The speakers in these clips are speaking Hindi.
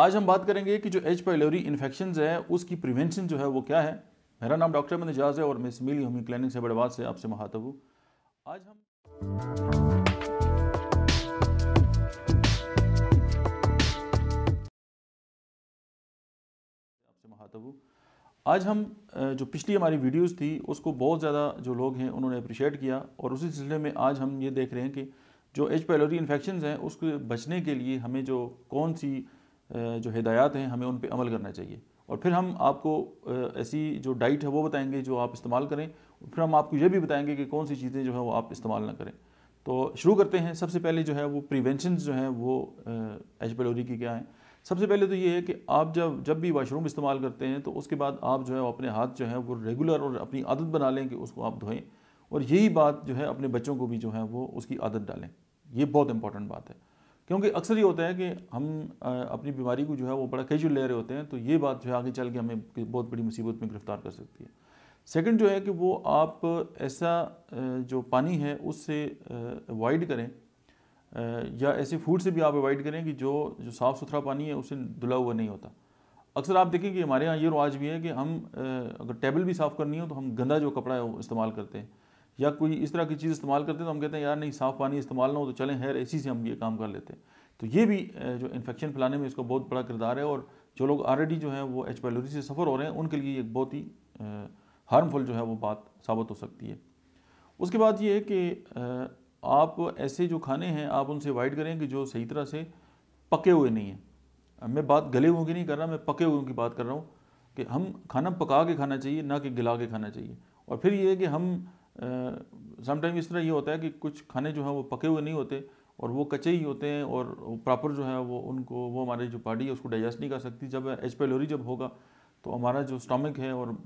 आज हम बात करेंगे कि जो एच पाइलोरी इन्फेक्शन है उसकी प्रिवेंशन जो है वो क्या है मेरा नाम डॉक्टर मन एजाज है और मैं सिमिली होमी क्लिनिक से बड़वाद से आपसे महातब हूँ आज हम आज हम जो पिछली हमारी वीडियोस थी उसको बहुत ज़्यादा जो लोग हैं उन्होंने अप्रिशिएट किया और उसी सिलसिले में आज हम ये देख रहे हैं कि जो एच पैलोरी इन्फेक्शन हैं उसको बचने के लिए हमें जो कौन सी जो हिदायत हैं हमें उन पर अमल करना चाहिए और फिर हम आपको ऐसी जो डाइट है वो बताएंगे जो आप इस्तेमाल करें फिर हम आपको ये भी बताएंगे कि कौन सी चीज़ें जो है वो आप इस्तेमाल ना करें तो शुरू करते हैं सबसे पहले जो है वो प्रिवेंशन जो हैं वो एच पेलोरी की क्या हैं सबसे पहले तो ये है कि आप जब जब भी वाशरूम इस्तेमाल करते हैं तो उसके बाद आप जो है अपने हाथ जो है वो रेगुलर और अपनी आदत बना लें कि उसको आप धोएं और यही बात जो है अपने बच्चों को भी जो है वो उसकी आदत डालें ये बहुत इंपॉर्टेंट बात है क्योंकि अक्सर ये होता है कि हम अपनी बीमारी को जो है वो बड़ा कैजुअल ले रहे होते हैं तो ये बात जो है आगे चल के हमें बहुत बड़ी मुसीबत में गिरफ्तार कर सकती है सेकंड जो है कि वो आप ऐसा जो पानी है उससे अवॉइड करें या ऐसे फूड से भी आप अवॉइड करें कि जो जो साफ़ सुथरा पानी है उसे धुला हुआ नहीं होता अक्सर आप देखें कि हमारे यहाँ ये रवाज भी है कि हम अगर टेबल भी साफ़ करनी हो तो हम गंदा जो कपड़ा है वो इस्तेमाल करते हैं या कोई इस तरह की चीज़ इस्तेमाल करते हैं तो हम कहते हैं यार नहीं साफ़ पानी इस्तेमाल ना हो तो चलें हैर ऐसी से हम ये काम कर लेते हैं तो ये भी जो इन्फेक्शन फैलाने में इसका बहुत बड़ा किरदार है और जो लोग ऑलरेडी जो है वो एच पैलोरी से सफ़र हो रहे हैं उनके लिए एक बहुत ही हार्मफुल जो है वो बात साबित हो सकती है उसके बाद ये है कि आप ऐसे जो खाने हैं आप उनसे अवॉइड करें कि जो सही तरह से पके हुए नहीं हैं मैं बात गले हुए की नहीं कर रहा मैं पके हुए की बात कर रहा हूँ कि हम खाना पका के खाना चाहिए ना कि गिला के खाना चाहिए और फिर ये है कि हम समटाइम इस तरह ये होता है कि कुछ खाने जो हैं वो पके हुए नहीं होते और वो कच्चे ही होते हैं और प्रॉपर जो है वो उनको वो हमारी जो बॉडी है उसको डाइजेस्ट नहीं कर सकती जब एच पेलोरी जब होगा तो हमारा जो स्टॉमिक है और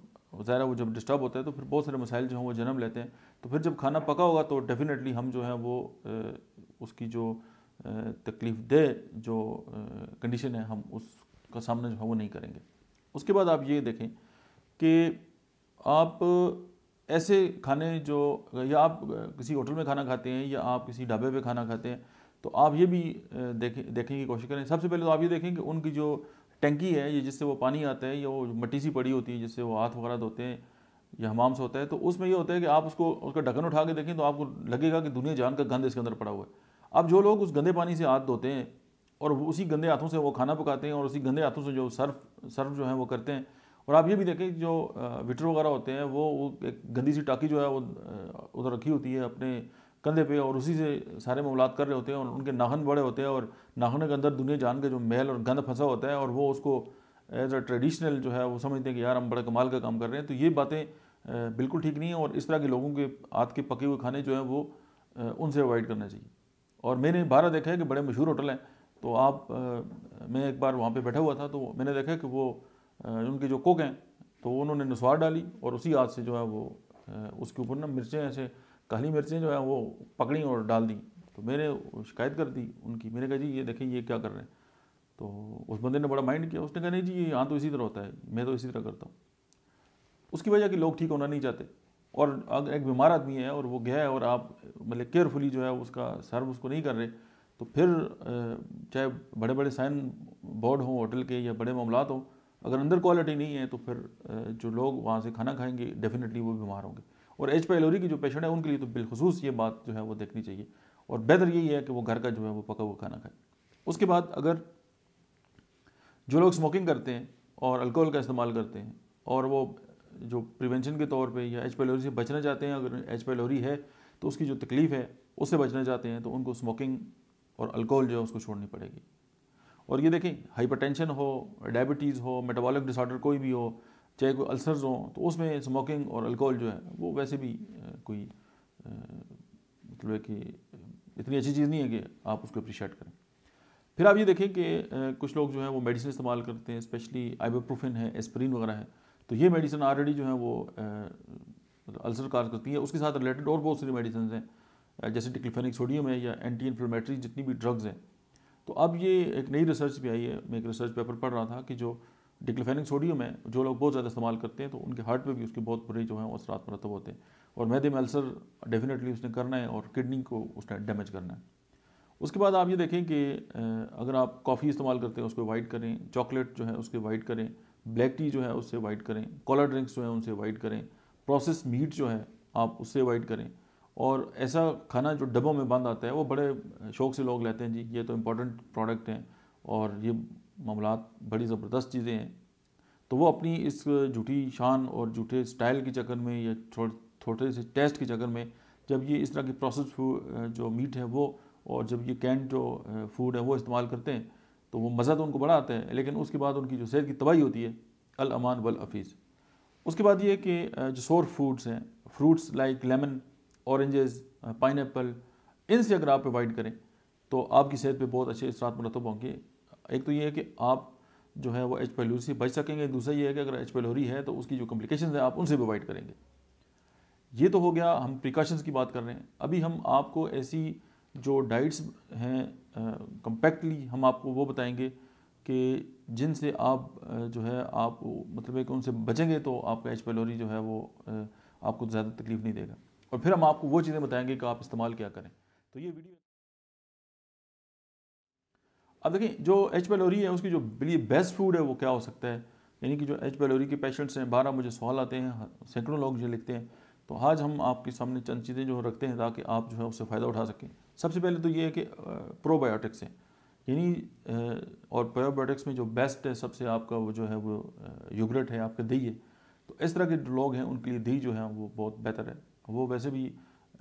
ज़ाहरा वो जब डिस्टर्ब होता है तो फिर बहुत सारे मसाइल जो हैं वो जन्म लेते हैं तो फिर जब खाना पका होगा तो डेफ़िनेटली हम जो है वो उसकी जो तकलीफ दे जो कंडीशन है हम उसका सामना जो है वो नहीं करेंगे उसके बाद आप ये देखें कि आप ऐसे खाने जो या आप किसी होटल में खाना खाते हैं या आप किसी ढाबे पे खाना खाते हैं तो आप ये भी देखें देखने की कोशिश करें सबसे पहले तो आप ये देखें कि उनकी जो टंकी है ये जिससे वो पानी आता है या वो मट्टी सी पड़ी होती है जिससे वो हाथ वगैरह धोते हैं या हमाम से होता है तो उसमें ये होता है कि आप उसको उसका ढक्कन उठा के देखें तो आपको लगेगा कि दुनिया जान का गंद इसके अंदर पड़ा हुआ है अब जो लोग उस गंदे पानी से हाथ धोते हैं और उसी गंदे हाथों से वो खाना पकाते हैं और उसी गंदे हाथों से जो सर्फ सर्फ जो है वो करते हैं और आप ये भी देखें जो विटर वगैरह होते हैं वो एक गंदी सी टाकी जो है वो उधर रखी होती है अपने कंधे पे और उसी से सारे मामला कर रहे होते हैं और उनके नाखन बड़े होते हैं और नाखनों के अंदर दुनिया जान के जो महल और गंद फंसा होता है और वो उसको एज अ ट्रेडिशनल जो है वो समझते हैं कि यार हम बड़े कमाल का काम कर रहे हैं तो ये बातें बिल्कुल ठीक नहीं है और इस तरह के लोगों के हाथ के पके हुए खाने जो हैं वो उनसे अवॉइड करना चाहिए और मैंने बारह देखा है कि बड़े मशहूर होटल हैं तो आप मैं एक बार वहाँ पर बैठा हुआ था तो मैंने देखा कि वो उनके जो कुक हैं तो उन्होंने नस्वार डाली और उसी हाथ से जो है वो उसके ऊपर ना मिर्चें ऐसे काली मिर्चें जो है वो पकड़ी और डाल दी तो मैंने शिकायत कर दी उनकी मैंने कहा जी ये देखें ये क्या कर रहे हैं तो उस बंदे ने बड़ा माइंड किया उसने कहा नहीं जी ये यहाँ तो इसी तरह होता है मैं तो इसी तरह करता हूँ उसकी वजह कि लोग ठीक होना नहीं चाहते और अगर एक बीमार आदमी है और वो गया है और आप मतलब केयरफुली जो है उसका सर्व उसको नहीं कर रहे तो फिर चाहे बड़े बड़े साइन बोर्ड हों होटल के या बड़े मामला हों अगर अंदर क्वालिटी नहीं है तो फिर जो लोग वहाँ से खाना खाएंगे डेफिनेटली वो बीमार होंगे और एच पैलोरी की जो पेशेंट है उनके लिए तो बिलखसूस ये बात जो है वो देखनी चाहिए और बेहतर यही है कि वो घर का जो है वो पका हुआ खाना खाए उसके बाद अगर जो लोग स्मोकिंग करते हैं और अल्कोहल का इस्तेमाल करते हैं और वो जो प्रिवेंशन के तौर पे या एच पैलोरी से बचना चाहते हैं अगर एच पैलोरी है तो उसकी जो तकलीफ़ है उससे बचना चाहते हैं तो उनको स्मोकिंग और अल्कोहल जो है उसको छोड़नी पड़ेगी और ये देखें हाइपरटेंशन हो डायबिटीज़ हो मेटाबॉलिक डिसऑर्डर कोई भी हो चाहे कोई अल्सर्स हों तो उसमें स्मोकिंग और अल्कोहल जो है वो वैसे भी कोई मतलब है कि इतनी अच्छी चीज़ नहीं है कि आप उसको अप्रिशिएट करें फिर आप ये देखें कि कुछ लोग जो हैं वो मेडिसिन इस्तेमाल करते हैं स्पेशली आइबोप्रोफिन है एस्प्रीन वगैरह है तो ये मेडिसिन ऑलरेडी जो है वो अल्सर मतलब कार करती है उसके साथ रिलेटेड और बहुत सारी मेडिसिन हैं जैसे टिक्लिफेनिक सोडियम है या एंटी इन्फ्लेमेटरी जितनी भी ड्रग्स हैं तो अब ये एक नई रिसर्च भी आई है मैं एक रिसर्च पेपर पढ़ रहा था कि जो डिक्लोफेनिक सोडियम है जो लोग बहुत ज़्यादा इस्तेमाल करते हैं तो उनके हार्ट पे भी उसके बहुत बुरे जो हैं असरात मरतब होते हैं और मैदे में अल्सर डेफिनेटली उसने करना है और किडनी को उसने डैमेज करना है उसके बाद आप ये देखें कि अगर आप कॉफ़ी इस्तेमाल करते हैं उसको अवॉइड करें चॉकलेट जो है उसके अवॉइड करें ब्लैक टी जो है उससे अवॉइड करें कोला ड्रिंक्स जो है उनसे अवॉइड करें प्रोसेस मीट जो है आप उससे अवॉइड करें और ऐसा खाना जो डब्बों में बंद आता है वो बड़े शौक से लोग लेते हैं जी ये तो इम्पोर्टेंट प्रोडक्ट हैं और ये मामला बड़ी ज़बरदस्त चीज़ें हैं तो वो अपनी इस झूठी शान और झूठे स्टाइल के चक्कर में या छोटे से टेस्ट के चक्कर में जब ये इस तरह की प्रोसेस जो मीट है वो और जब ये कैंट जो फूड है वो इस्तेमाल करते हैं तो वो मज़ा तो उनको बड़ा आता है लेकिन उसके बाद उनकी जो सेहत की तबाही होती है अल अमान वल हफीज़ उसके बाद ये कि जो सोर फूड्स हैं fruits like lemon oranges pine uh, इनसे अगर आप प्रोवाइड करें तो आपकी सेहत पे बहुत अच्छे असरात मरतब होंगे एक तो ये है कि आप जो है वो एच पैलोरी से बच सकेंगे दूसरा ये है कि अगर एच पेलोरी है तो उसकी जो कम्प्लिकेशन है आप उनसे प्रोवाइड करेंगे ये तो हो गया हम प्रिकॉशंस की बात कर रहे हैं अभी हम आपको ऐसी जो डाइट्स हैं कम्पैक्टली uh, हम आपको वो बताएंगे कि जिनसे आप uh, जो है आप मतलब है कि उनसे बचेंगे तो आपका एच पेलोरी जो है वो आपको ज़्यादा तकलीफ़ नहीं देगा और फिर हम आपको वो चीज़ें बताएंगे कि आप इस्तेमाल क्या करें तो ये वीडियो अब देखिए जो एच पेलोरी है उसकी जो बिली बेस्ट फूड है वो क्या हो सकता है यानी कि जो एच पेलोरी के पेशेंट्स हैं बारह मुझे सवाल आते हैं सैकड़ों लोग मुझे लिखते हैं तो आज हम आपके सामने चंद चीज़ें जो रखते हैं ताकि आप जो है उससे फ़ायदा उठा सकें सबसे पहले तो ये है कि प्रोबायोटिक्स हैं यानी और प्रोबायोटिक्स में जो बेस्ट है सबसे आपका वो जो है वो यूगरेट है आपके दही है तो इस तरह के लोग हैं उनके लिए दही जो है वो बहुत बेहतर है वो वैसे भी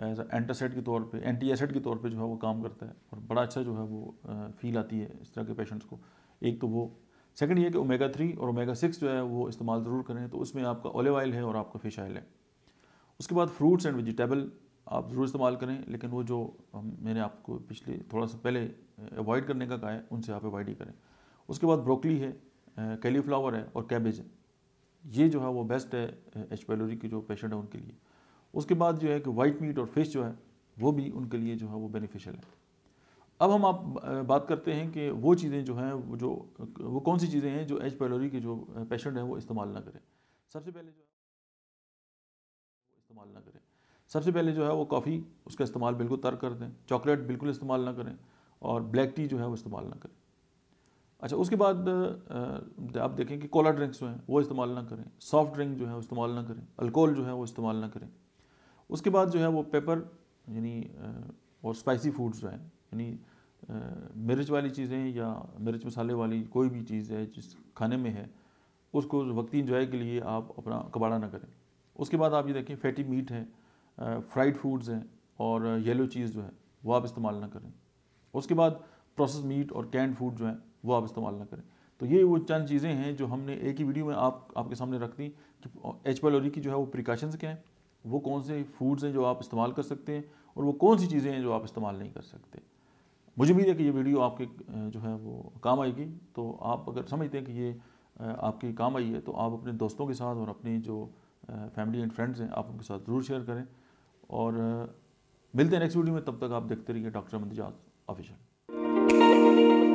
एज एंटासिड के तौर पे एंटी एसिड के तौर पे जो है वो काम करता है और बड़ा अच्छा जो है वो फील uh, आती है इस तरह के पेशेंट्स को एक तो वो सेकंड ये कि ओमेगा थ्री और ओमेगा सिक्स जो है वो इस्तेमाल ज़रूर करें तो उसमें आपका ओलिव ऑयल है और आपका फिश ऑयल है उसके बाद फ्रूट्स एंड वेजिटेबल आप ज़रूर इस्तेमाल करें लेकिन वो जो मैंने आपको पिछले थोड़ा सा पहले अवॉइड uh, करने का कहा है उनसे आप अवॉइड ही करें उसके बाद ब्रोकली है कैलीफ्लावर uh, है और कैबेज है ये जो है वो बेस्ट है एच पेलोरी के जो पेशेंट है उनके लिए उसके बाद जो है कि वाइट मीट और फिश जो है वो भी उनके लिए जो है वो बेनिफिशियल है अब हम आप बात करते हैं कि वो चीज़ें जो हैं जो वो कौन सी चीज़ें हैं जो एच पैलोरी के जो पेशेंट हैं वो इस्तेमाल ना करें सबसे पहले जो है इस्तेमाल ना करें सबसे पहले जो है वो कॉफ़ी उसका इस्तेमाल बिल्कुल तर्क कर दें चॉकलेट बिल्कुल इस्तेमाल ना करें और ब्लैक टी जो है वो इस्तेमाल ना करें अच्छा उसके बाद आप देखें कि कोला ड्रिंक्स जो हैं वो इस्तेमाल ना करें सॉफ्ट ड्रिंक जो है वो इस्तेमाल ना करें अल्कोहल जो है वो इस्तेमाल ना करें उसके बाद जो है वो पेपर यानी और स्पाइसी फूड्स जो है यानी मिर्च वाली चीज़ें या मिर्च मसाले वाली कोई भी चीज़ है जिस खाने में है उसको वक्ती इंजॉय के लिए आप अपना कबाड़ा ना करें उसके बाद आप ये देखें फैटी मीट है फ्राइड फूड्स हैं और येलो चीज़ जो है वो आप इस्तेमाल ना करें उसके बाद प्रोसेस मीट और कैंड फूड जो है वो आप इस्तेमाल ना करें तो ये वो चंद चीज़ें हैं जो हमने एक ही वीडियो में आप आपके सामने रख दी कि एच पैलोरी की जो है वो प्रिकॉशंस क्या हैं वो कौन से फूड्स हैं जो आप इस्तेमाल कर सकते हैं और वो कौन सी चीज़ें हैं जो आप इस्तेमाल नहीं कर सकते मुझे उम्मीद है कि ये वीडियो आपके जो है वो काम आएगी तो आप अगर समझते हैं कि ये आपके काम आई है तो आप अपने दोस्तों के साथ और अपनी जो फैमिली एंड फ्रेंड्स हैं आप उनके साथ ज़रूर शेयर करें और मिलते हैं नेक्स्ट वीडियो में तब तक आप देखते रहिए डॉक्टर मंदिजाज ऑफिशियल